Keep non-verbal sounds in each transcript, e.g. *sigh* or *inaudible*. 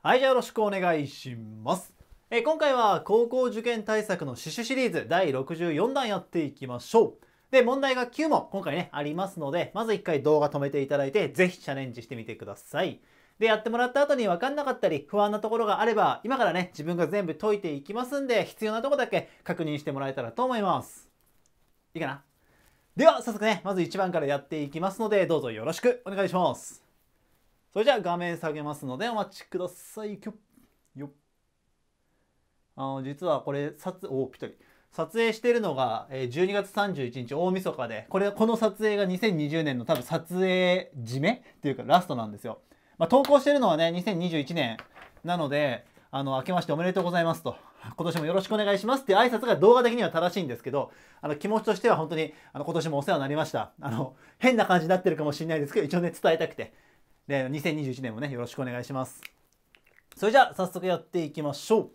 はいじゃあよろしくお願いしますえ今回は高校受験対策の趣旨シリーズ第64弾やっていきましょうで問題が9問今回ねありますのでまず1回動画止めていただいて是非チャレンジしてみてくださいでやってもらった後に分かんなかったり不安なところがあれば今からね自分が全部解いていきますんで必要なとこだけ確認してもらえたらと思いますいいかなでは早速ねまず1番からやっていきますのでどうぞよろしくお願いしますそれじゃあ画面下げますのでお待ちください。よあの実はこれ撮おピト撮影してるのが12月31日大晦日でこれこの撮影が2020年の多分撮影締めっていうかラストなんですよ。まあ、投稿してるのはね2021年なのであの明けましておめでとうございますと今年もよろしくお願いしますって挨拶が動画的には正しいんですけどあの気持ちとしては本当にあの今年もお世話になりましたあの変な感じになってるかもしれないですけど一応ね伝えたくてで2021年もねよろしくお願いしますそれじゃあ早速やっていきましょう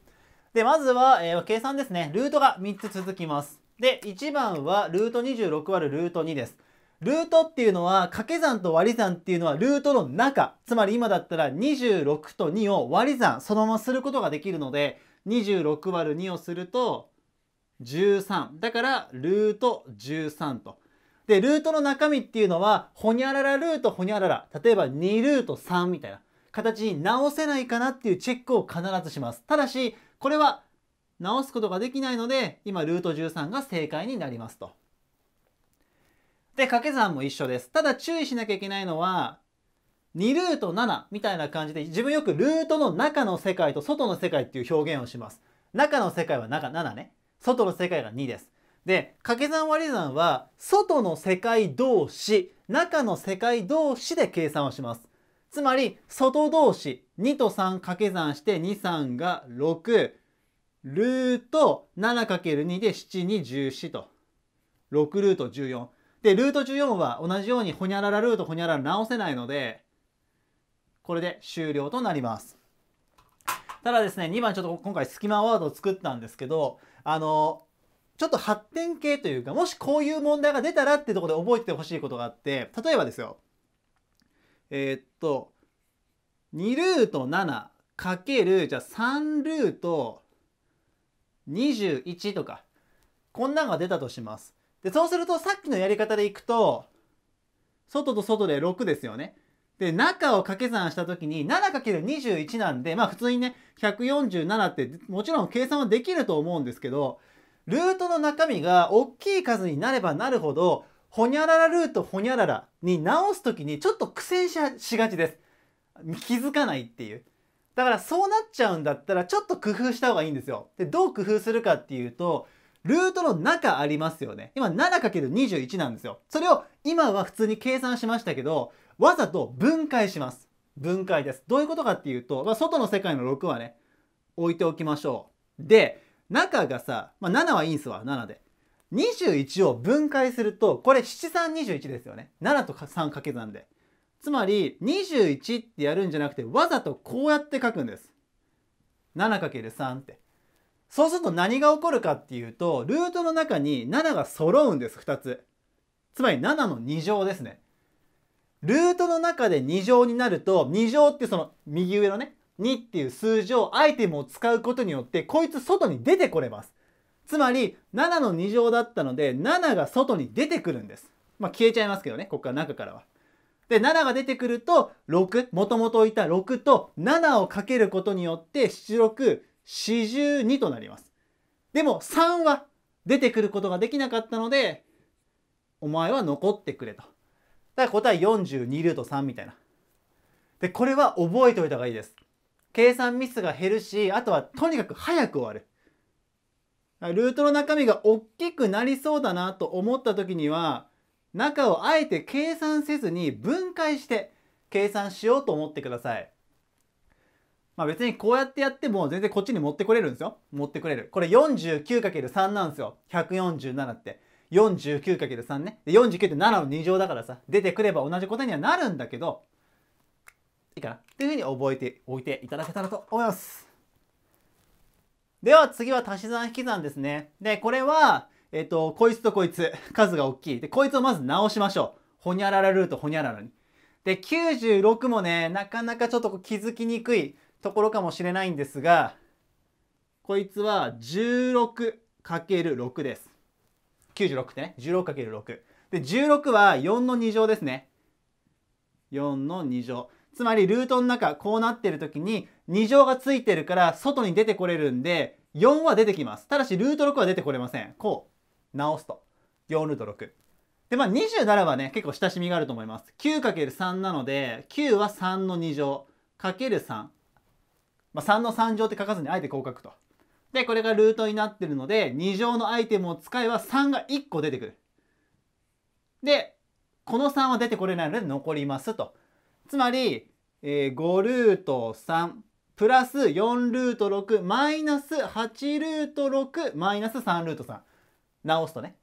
でまずは、えー、計算ですねルートが3つ続きますで1番はルート26割るルート2ですルートっていうのは掛け算と割り算っていうのはルートの中つまり今だったら26と2を割り算そのまますることができるので26割る2をすると13だからルート13とで、ルートの中身っていうのは、ほにゃららルート、ほにゃらら。例えば2ルート3みたいな形に直せないかなっていうチェックを必ずします。ただし、これは直すことができないので、今ルート13が正解になりますと。で、掛け算も一緒です。ただ注意しなきゃいけないのは、2ルート7みたいな感じで、自分よくルートの中の世界と外の世界っていう表現をします。中の世界は中7ね。外の世界が2です。で掛け算割り算は外の世界同士中の世界同士で計算をします。つまり外同士2と3掛け算して23が6ルート 7×2 で7214と6ルート14。でルート14は同じようにホニャララルートホニャララ直せないのでこれで終了となります。ただですね2番ちょっと今回隙間ワードを作ったんですけどあのちょっと発展系というか、もしこういう問題が出たらってとこで覚えてほしいことがあって、例えばですよ。えー、っと、2ルート7かける、じゃあ3ルート21とか、こんなんが出たとします。で、そうするとさっきのやり方でいくと、外と外で6ですよね。で、中を掛け算した時に 7×21 なんで、まあ普通にね、147ってもちろん計算はできると思うんですけど、ルートの中身が大きい数になればなるほどほにゃららルートほにゃららに直すときにちょっと苦戦しがちです気づかないっていうだからそうなっちゃうんだったらちょっと工夫した方がいいんですよでどう工夫するかっていうとルートの中ありますよね今 7×21 なんですよそれを今は普通に計算しましたけどわざと分解します分解ですどういうことかっていうと、まあ、外の世界の6はね置いておきましょうで中がさ、まあ、7はいいんすわ7で21を分解するとこれ7321ですよね7と3掛け算でつまり21ってやるんじゃなくてわざとこうやって書くんです 7×3 ってそうすると何が起こるかっていうとルートの中に7が揃うんです2つつまり7の2乗ですねルートの中で2乗になると2乗ってその右上のねっていう数字をアイテムを使うことによってこいつ外に出てこれますつまり7の2乗だったので7が外に出てくるんですまあ消えちゃいますけどねここから中からはで7が出てくると6もともといた6と7をかけることによって7642となりますでも3は出てくることができなかったのでお前は残ってくれとだから答え42ルート3みたいなでこれは覚えておいた方がいいです計算ミスが減るしあとはとにかく早く終わるルートの中身が大きくなりそうだなと思った時には中をあえて計算せずに分解して計算しようと思ってください。まあ別にこうやってやっても全然こっちに持ってこれるんですよ。持ってこれる。これ 49×3 なんですよ。147って。49×3 ね。49って7の2乗だからさ、出てくれば同じ答えにはなるんだけど、いいかなというふうに覚えておいていただけたらと思います。では次は足し算引き算ですね。で、これは、えっ、ー、と、こいつとこいつ、数が大きい。で、こいつをまず直しましょう。ほにゃららルート、ほにゃららに。で、96もね、なかなかちょっと気づきにくいところかもしれないんですが、こいつは 16×6 です。96ってね、16×6。で、16は4の2乗ですね。4の2乗。つまりルートの中こうなってる時に2乗がついてるから外に出てこれるんで4は出てきます。ただしルート6は出てこれません。こう直すと4ルート6。でまあ20ならばね結構親しみがあると思います。9×3 なので9は3の2乗かける3。まあ、3の3乗って書かずにあえてこう書くと。でこれがルートになってるので2乗のアイテムを使えば3が1個出てくる。でこの3は出てこれないので残りますと。つまり、えー、5ルート3プラス4ルート6マイナス8ルート6マイナス3ルート3直すとね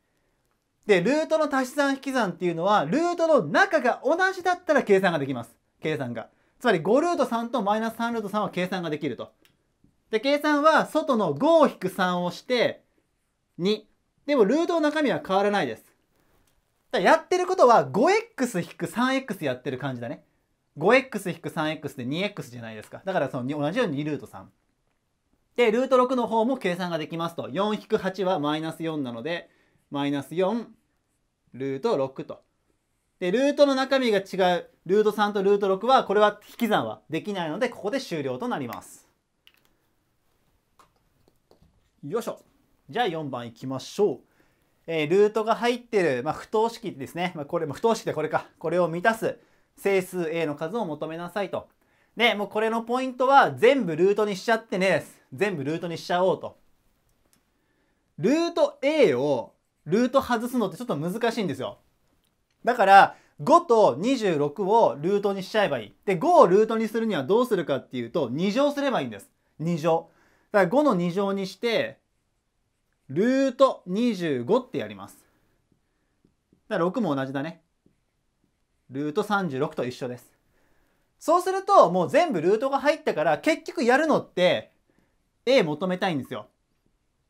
でルートの足し算引き算っていうのはルートの中が同じだったら計算ができます計算がつまり5ルート3とマイナス3ルート3は計算ができるとで計算は外の5を引く3をして2でもルートの中身は変わらないですやってることは 5x-3x やってる感じだね 5x-3x で 2x じゃないですか。だからその同じように2ルート3。で、ルート6の方も計算ができますと。4-8はマイナス4なので、マイナス4ルート6と。で、ルートの中身が違うルート3とルート6は、これは引き算はできないので、ここで終了となります。よいしょ。じゃあ4番いきましょう。えー、ルートが入ってる、まあ、不等式ですね。まあ、これも不等式でこれか。これを満たす整数 a の数を求めなさいと。で、もうこれのポイントは全部ルートにしちゃってねです。全部ルートにしちゃおうと。ルート a をルート外すのってちょっと難しいんですよ。だから、5と26をルートにしちゃえばいい。で、5をルートにするにはどうするかっていうと、2乗すればいいんです。2乗。だから5の2乗にして、ルート25ってやります。だから6も同じだね。ルート36と一緒です。そうすると、もう全部ルートが入ったから、結局やるのって、A 求めたいんですよ。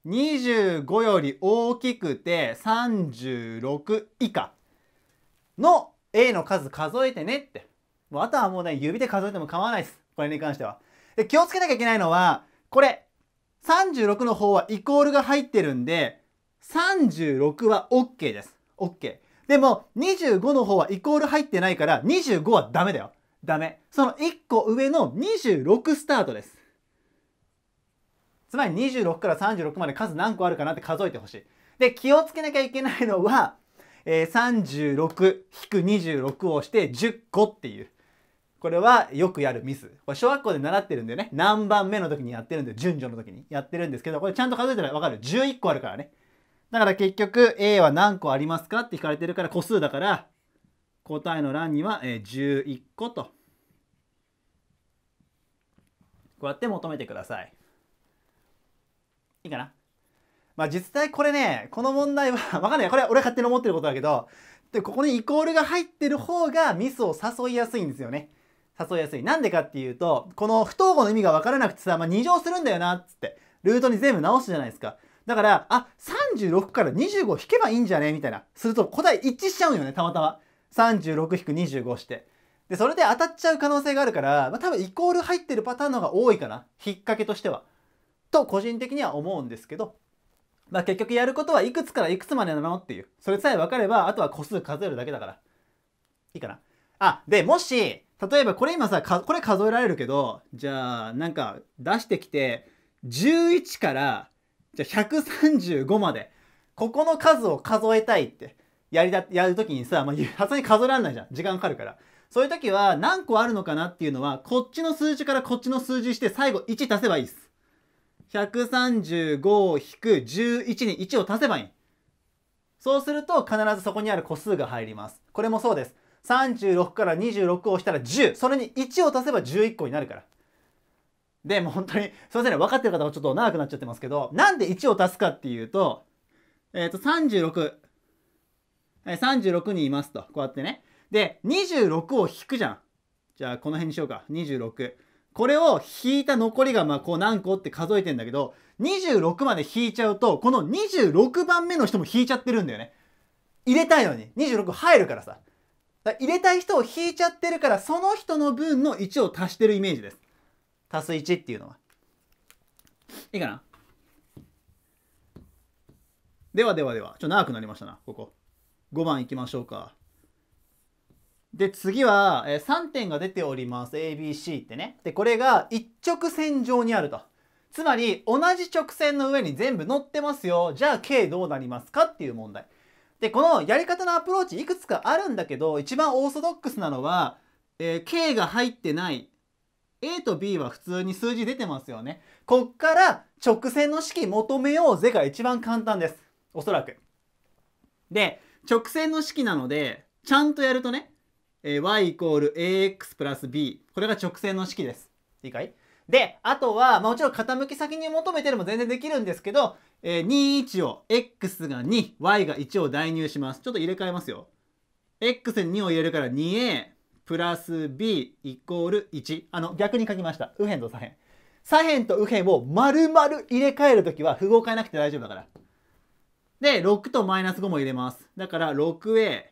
25より大きくて36以下の A の数数えてねって。もうあとはもうね、指で数えても構わないです。これに関しては。で、気をつけなきゃいけないのは、これ、36の方はイコールが入ってるんで、36は OK です。OK。でも25の方はイコール入ってないから25はダメだよ。ダメ。その1個上の26スタートです。つまり26から36まで数何個あるかなって数えてほしい。で、気をつけなきゃいけないのは、えー、36-26をして10個っていう。これはよくやるミス。これ小学校で習ってるんでね、何番目の時にやってるんで、順序の時にやってるんですけど、これちゃんと数えたらわかる。11個あるからね。だから結局 A は何個ありますかって聞かれてるから個数だから答えの欄には11個とこうやって求めてください。いいかなまあ実際これねこの問題は分 *laughs* かんないこれ俺勝手に思ってることだけどでここにイコールが入ってる方がミスを誘いやすいんですよね。誘いやすい。なんでかっていうとこの不等号の意味が分からなくてさ、まあ、2乗するんだよなっつってルートに全部直すじゃないですか。だから、あ、36から25引けばいいんじゃねみたいな。すると答え一致しちゃうよね、たまたま。36引く25して。で、それで当たっちゃう可能性があるから、まあ、多分イコール入ってるパターンの方が多いかな。引っ掛けとしては。と、個人的には思うんですけど。まあ、結局やることはいくつからいくつまでなのっていう。それさえ分かれば、あとは個数数えるだけだから。いいかな。あ、で、もし、例えばこれ今さ、これ数えられるけど、じゃあ、なんか出してきて、11からじゃあ135まで、ここの数を数えたいってやりだ、やるときにさ、まあ、さすがに数えられないじゃん。時間かかるから。そういう時は何個あるのかなっていうのは、こっちの数字からこっちの数字して最後1足せばいいっす。135を引く11に1を足せばいい。そうすると必ずそこにある個数が入ります。これもそうです。36から26をしたら10。それに1を足せば11個になるから。で、もう本当に、すいませんね、分かってる方はちょっと長くなっちゃってますけど、なんで1を足すかっていうと、えっ、ー、と、36。36人いますと。こうやってね。で、26を引くじゃん。じゃあ、この辺にしようか。26。これを引いた残りが、まあ、こう何個って数えてんだけど、26まで引いちゃうと、この26番目の人も引いちゃってるんだよね。入れたいのに。26入るからさ。ら入れたい人を引いちゃってるから、その人の分の1を足してるイメージです。足す1っていうのは。いいかなではではでは、ちょっと長くなりましたな、ここ。5番いきましょうか。で、次は、3点が出ております。ABC ってね。で、これが一直線上にあると。つまり、同じ直線の上に全部乗ってますよ。じゃあ、K どうなりますかっていう問題。で、このやり方のアプローチいくつかあるんだけど、一番オーソドックスなのは、えー、K が入ってない A と B は普通に数字出てますよね。こっから直線の式求めようぜが一番簡単です。おそらく。で、直線の式なので、ちゃんとやるとね、えー、y イコール ax プラス b。これが直線の式です。いいかいで、あとは、まあ、もちろん傾き先に求めてるも全然できるんですけど、えー、21を x が2、y が1を代入します。ちょっと入れ替えますよ。x に2を入れるから 2a、プラス b イコール1あの逆に書きました右辺と左辺左辺と右辺を丸々入れ替える時は符号変えなくて大丈夫だからで6とマイナス5も入れますだから 6a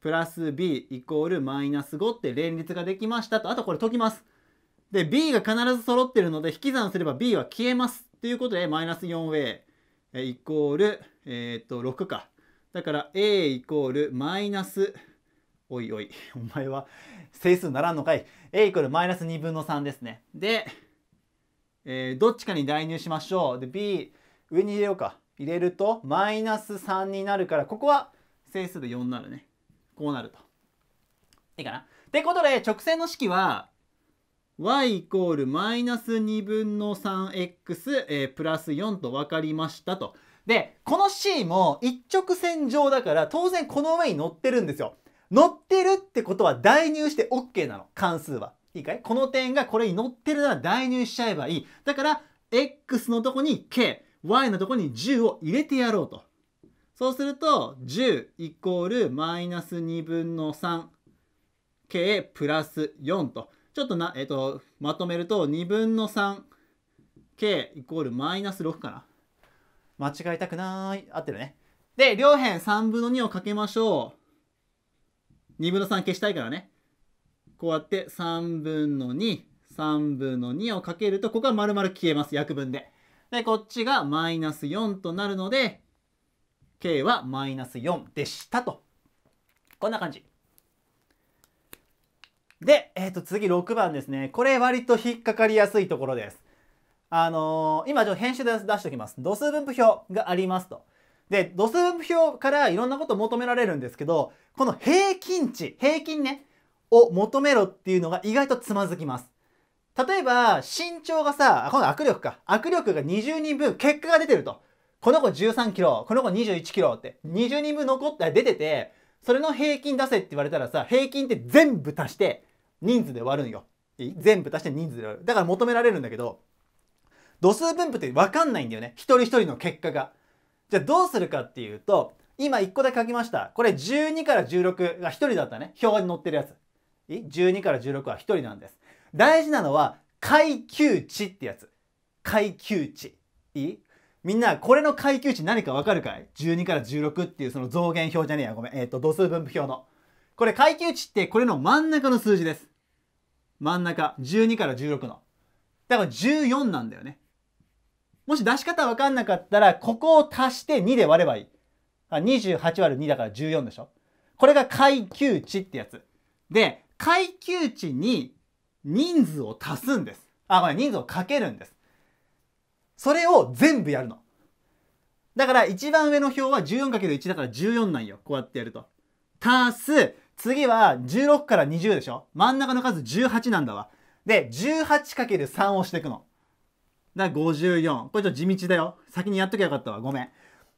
プラス b イコールマイナス5って連立ができましたとあとこれ解きますで b が必ず揃ってるので引き算すれば b は消えますということでマイナス 4a イコール、えー、っと6かだから a イコールマイナスおいおい、*laughs* お前は整数ならんのかい。A イコールマイナス2分の3ですね。で、えー、どっちかに代入しましょう。で、B、上に入れようか。入れると、マイナス3になるから、ここは整数で4になるね。こうなると。いいかな。ってことで、直線の式は、y イコールマイナス2分の 3x、えー、プラス4と分かりましたと。で、この C も一直線上だから、当然この上に乗ってるんですよ。乗ってるってことは代入して OK なの関数は。いいかいこの点がこれに乗ってるなら代入しちゃえばいい。だから x のとこに k、y のとこに10を入れてやろうと。そうすると10イコールマイナス2分の 3k プラス4と。ちょっとな、えっ、と、まとめると2分の 3k イコールマイナス6かな。間違いたくない。合ってるね。で、両辺3分の2をかけましょう。2分の3消したいからね。こうやって3分の2、3分の2をかけると、ここは丸々消えます。約分で。で、こっちがマイナス4となるので、k はマイナス4でしたと。こんな感じ。で、えっ、ー、と、次6番ですね。これ割と引っかかりやすいところです。あのー、今ちょっと編集で出しておきます。度数分布表がありますと。で、度数布表からいろんなこと求められるんですけど、この平均値、平均ね、を求めろっていうのが意外とつまずきます。例えば、身長がさ、今度握力か。握力が20人分結果が出てると。この子13キロ、この子21キロって、20人分残ったら出てて、それの平均出せって言われたらさ、平均って全部足して人数で割るんよ。全部足して人数で割る。だから求められるんだけど、度数分布って分かんないんだよね。一人一人の結果が。じゃあどうするかっていうと、今1個だけ書きました。これ12から16が1人だったね。表に載ってるやつ。12から16は1人なんです。大事なのは階級値ってやつ。階級値。いいみんな、これの階級値何かわかるかい ?12 から16っていうその増減表じゃねえや。ごめん。えっ、ー、と、度数分布表の。これ階級値ってこれの真ん中の数字です。真ん中。12から16の。だから14なんだよね。もし出し方わかんなかったら、ここを足して2で割ればいい。28割る2だから14でしょ。これが階級値ってやつ。で、階級値に人数を足すんです。あ、ごめん、人数をかけるんです。それを全部やるの。だから一番上の表は 14×1 だから14なんよ。こうやってやると。足す、次は16から20でしょ真ん中の数18なんだわ。で、18×3 をしていくの。だから54。これちょっと地道だよ。先にやっときゃよかったわ。ごめん。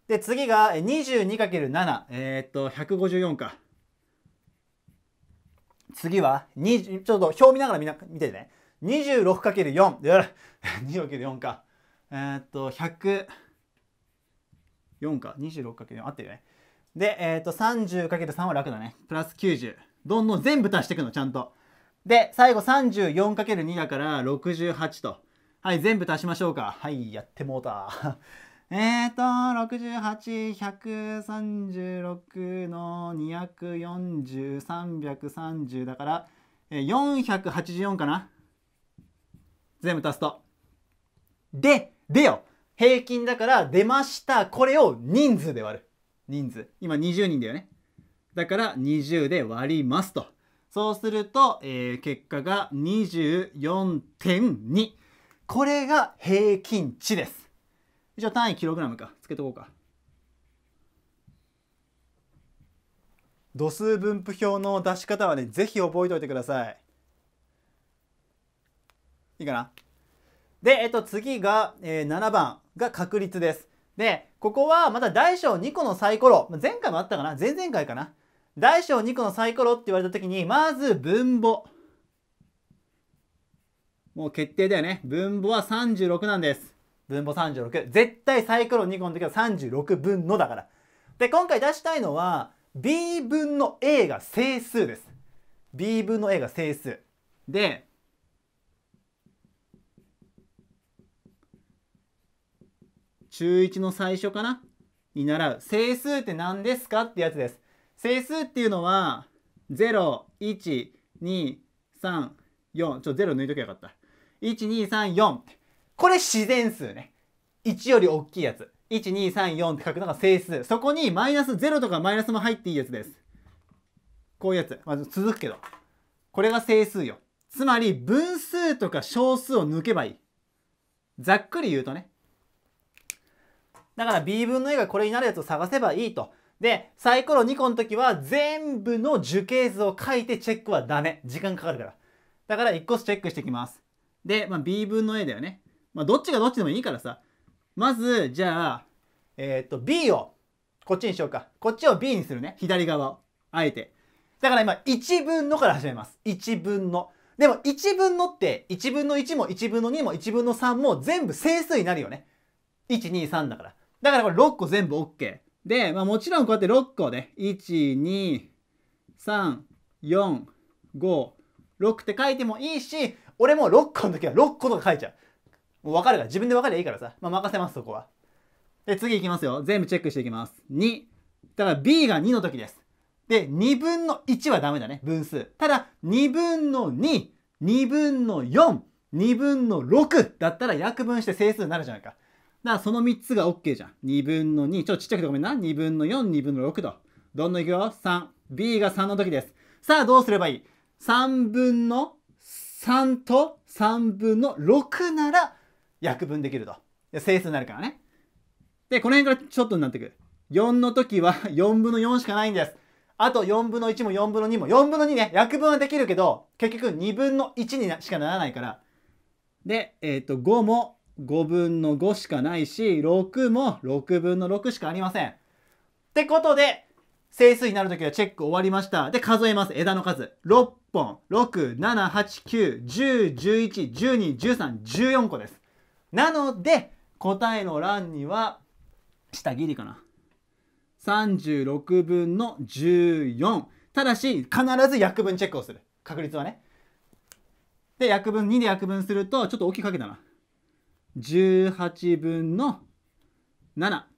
で、次が 22×7。えー、っと、154か。次は、20ちょっと表見ながらみんな見ててね。26×4。26×4 *laughs* か。えー、っと、104か。26×4。合ってるね。で、えー、っと、30×3 は楽だね。プラス90。どんどん全部足していくの、ちゃんと。で、最後 34×2 だから68と。はい、全部足しましょうか。はい、やってもうた。*laughs* えーと、68、136の240、330だから、484かな全部足すと。で、でよ平均だから出ましたこれを人数で割る。人数。今20人だよね。だから20で割りますと。そうすると、えー、結果が24.2。これが平均値です。一応単位キログラムか。つけとこうか。度数分布表の出し方はね、ぜひ覚えておいてください。いいかなで、えっと、次が、えー、7番が確率です。で、ここはまた大小2個のサイコロ。前回もあったかな前々回かな。大小2個のサイコロって言われた時に、まず分母。もう決定だよね。分母は36なんです。分母36。絶対サイクロン2個の時は36分のだから。で、今回出したいのは b 分の a が整数です。b 分の a が整数。で、中1の最初かなに習う整数って何ですかってやつです。整数っていうのは0、1、2、3、4ちょっ0抜いときゃよかった1234これ自然数ね1より大きいやつ1234って書くのが整数そこにマイナス0とかマイナスも入っていいやつですこういうやつ、まず続くけどこれが整数よつまり分数とか小数を抜けばいいざっくり言うとねだから b 分の a がこれになるやつを探せばいいとでサイコロ2個の時は全部の樹形図を書いてチェックはダメ時間かかるからだから1個ずつチェックしていきますで、まあ、b 分の a だよね。まあ、どっちがどっちでもいいからさ。まず、じゃあ、えっ、ー、と、b を、こっちにしようか。こっちを b にするね。左側を。あえて。だから今、1分のから始めます。1分の。でも、1分のって、1分の1も1分の2も1分の3も全部整数になるよね。1、2、3だから。だからこれ6個全部 OK。で、まあもちろんこうやって6個ね。1、2、3、4、5、6って書いてもいいし、俺も6個の時は6個とか書いちゃう。もう分かるから、自分で分かりゃいいからさ。まあ、任せます、そこは。で、次いきますよ。全部チェックしていきます。2。だから B が2の時です。で、2分の1はダメだね、分数。ただ、2分の2、2分の4、2分の6だったら約分して整数になるじゃないか。だからその3つが OK じゃん。2分の2、ちょっとちっちゃくてごめんな。2分の4、2分の6と。どんどんいくよ。3。B が3の時です。さあ、どうすればいい ?3 分の3と3分の6なら約分できると。整数になるからね。で、この辺からちょっとになってくる。4の時は4 *laughs* 分の4しかないんです。あと4分の1も4分の2も4分の2ね、約分はできるけど、結局2分の1にしかならないから。で、えっ、ー、と、5も5分の5しかないし、6も6分の6しかありません。ってことで、整数になるときはチェック終わりました。で、数えます。枝の数。6本、6、7、8、9、10、11、12、13、14個です。なので、答えの欄には、下切りかな。36分の14。ただし、必ず約分チェックをする。確率はね。で、約分、2で約分すると、ちょっと大きくかけたな。18分の7。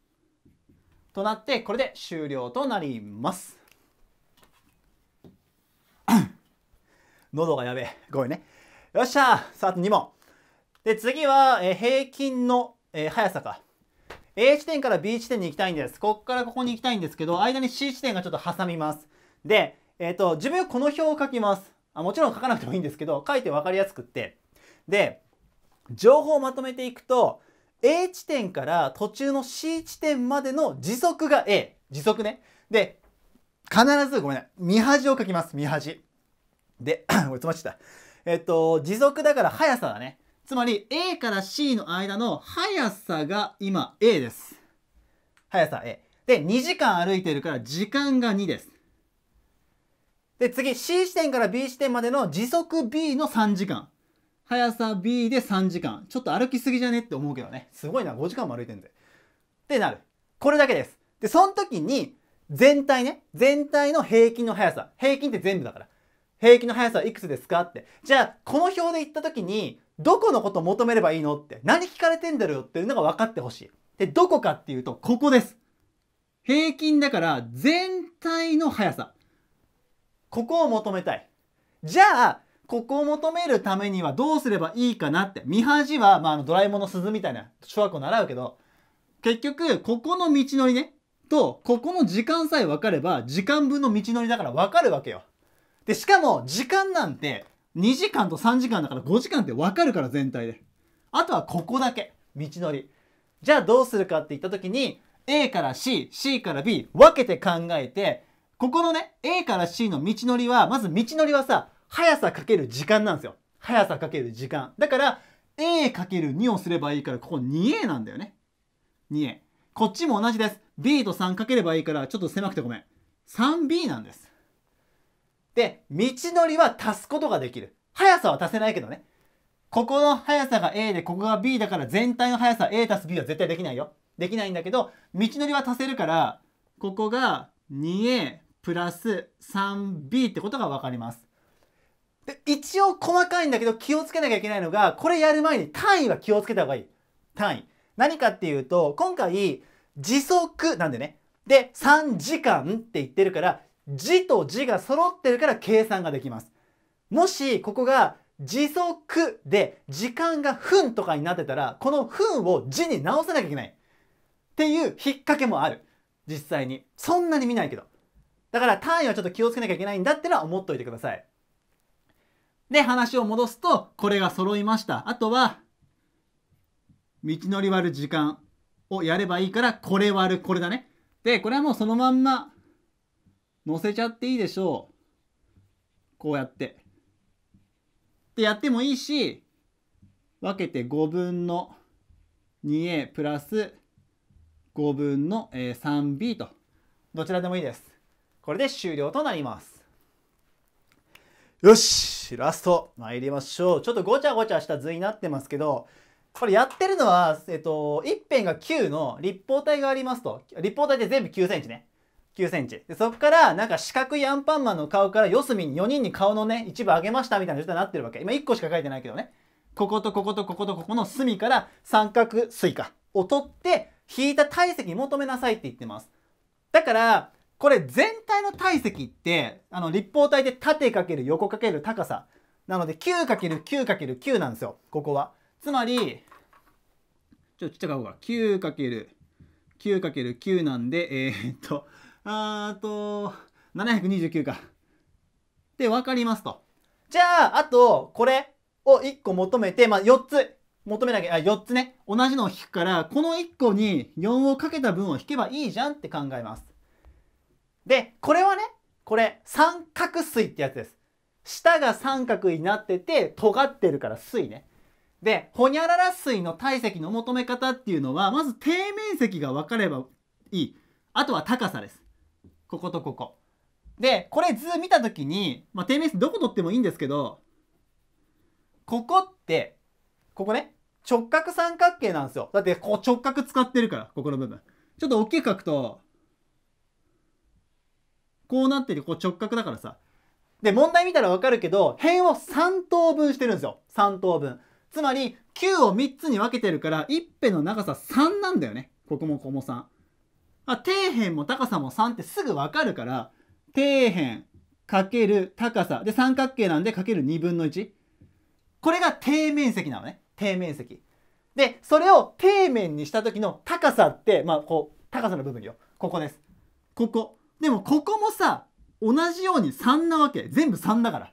となってこれで終了となります *coughs* 喉がやべえごめんねよっしゃさああと2問で次は、え平均の、え速さか A 地点から B 地点に行きたいんですこっからここに行きたいんですけど間に C 地点がちょっと挟みますでえっ、ー、と自分はこの表を書きますあもちろん書かなくてもいいんですけど書いて分かりやすくってで情報をまとめていくと A 地点から途中の C 地点までの時速が A。時速ね。で、必ず、ごめんなさい。見恥を書きます。見恥。で、めん、詰まっちゃった。えっと、時速だから速さだね。つまり A から C の間の速さが今 A です。速さ A。で、2時間歩いてるから時間が2です。で、次 C 地点から B 地点までの時速 B の3時間。速さ B で3時間。ちょっと歩きすぎじゃねって思うけどね。すごいな、5時間も歩いてんぜ。ってなる。これだけです。で、その時に、全体ね、全体の平均の速さ。平均って全部だから。平均の速さはいくつですかって。じゃあ、この表で言った時に、どこのことを求めればいいのって。何聞かれてんだろうっていうのが分かってほしい。で、どこかっていうと、ここです。平均だから、全体の速さ。ここを求めたい。じゃあ、ここを求めるためにはどうすればいいかなって。見恥は、まあ、あのドラえもんの鈴みたいな小学校習うけど、結局、ここの道のりね、と、ここの時間さえ分かれば、時間分の道のりだから分かるわけよ。で、しかも、時間なんて、2時間と3時間だから5時間って分かるから、全体で。あとはここだけ、道のり。じゃあどうするかって言った時に、A から C、C から B、分けて考えて、ここのね、A から C の道のりは、まず道のりはさ、速さかける時間なんですよ。速さかける時間。だから、a かける2をすればいいから、ここ 2a なんだよね。2a。こっちも同じです。b と3かければいいから、ちょっと狭くてごめん。3b なんです。で、道のりは足すことができる。速さは足せないけどね。ここの速さが a で、ここが b だから、全体の速さ a 足す b は絶対できないよ。できないんだけど、道のりは足せるから、ここが 2a プラス 3b ってことが分かります。で、一応細かいんだけど気をつけなきゃいけないのが、これやる前に単位は気をつけた方がいい。単位。何かっていうと、今回、時速なんでね。で、3時間って言ってるから、字と字が揃ってるから計算ができます。もし、ここが時速で時間が分とかになってたら、この分を字に直さなきゃいけない。っていう引っ掛けもある。実際に。そんなに見ないけど。だから単位はちょっと気をつけなきゃいけないんだってのは思っといてください。で、話を戻すと、これが揃いました。あとは、道のり割る時間をやればいいから、これ割る、これだね。で、これはもうそのまんま、乗せちゃっていいでしょう。こうやって。ってやってもいいし、分けて5分の 2a プラス5分の 3b と、どちらでもいいです。これで終了となります。よしラスト参りましょうちょっとごちゃごちゃした図になってますけどこれやってるのは、えっと、一辺が9の立方体がありますと立方体で全部9センチね9センチでそこからなんか四角いアンパンマンの顔から四隅に4人に顔のね一部上げましたみたいな状態になってるわけ今1個しか書いてないけどねこことこことこことここの隅から三角錐かを取って引いた体積求めなさいって言ってますだからこれ全体の体積ってあの立方体で縦かける横かける高さなので 9×9×9 なんですよここは。つまりちょっとちっちゃく書こうか 9×9×9 なんでえー、っとあーと729か。で分かりますと。じゃああとこれを1個求めて、まあ、4つ求めなきゃあ4つね同じのを引くからこの1個に4をかけた分を引けばいいじゃんって考えます。で、これはね、これ三角錐ってやつです。下が三角になってて尖ってるから錐ね。で、ホニャララ水の体積の求め方っていうのは、まず底面積が分かればいい。あとは高さです。こことここ。で、これ図見た時に、まあ、底面積どこ取ってもいいんですけど、ここって、ここね、直角三角形なんですよ。だってこう直角使ってるから、ここの部分。ちょっと大きく書くと、こうなってるこう直角だからさで問題見たらわかるけど辺を3等分してるんですよ3等分つまり9を3つに分けてるから一辺の長さ3なんだよねここもここも3あ底辺も高さも3ってすぐ分かるから底辺かける高さで三角形なんでかける2分の1これが底面積なのね底面積でそれを底面にした時の高さってまあこう高さの部分よここですここでもここもさ同じように3なわけ全部3だから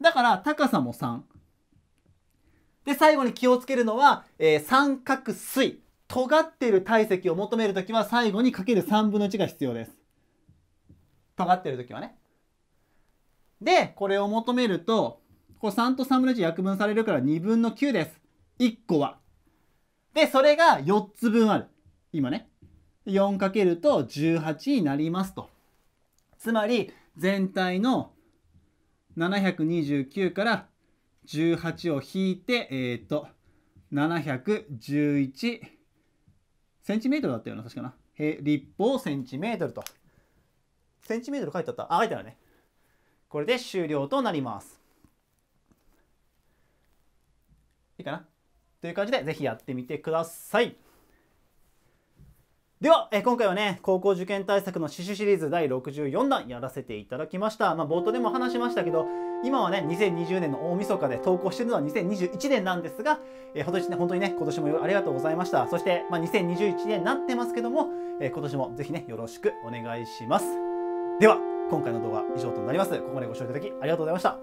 だから高さも3で最後に気をつけるのは、えー、三角錐尖ってる体積を求める時は最後にかける3分の1が必要です尖ってる時はねでこれを求めるとこれ3と3分の1約分されるから2分の9です1個はでそれが4つ分ある今ね4かけると18になりますと。つまり全体の729から18を引いて、えー、っと、711センチメートルだったような、確かな。立方センチメートルと。センチメートル書いてあった。あ、書いてあるね。これで終了となります。いいかなという感じで、ぜひやってみてください。では、え今回はね高校受験対策の刺繍シリーズ第64弾やらせていただきました、まあ、冒頭でも話しましたけど今はね2020年の大晦日で投稿してるのは2021年なんですが、えー、本当にね本当にね今年もありがとうございましたそして、まあ、2021年になってますけども、えー、今年もぜひねよろしくお願いしますでは今回の動画は以上となりますここまでご視聴いただきありがとうございました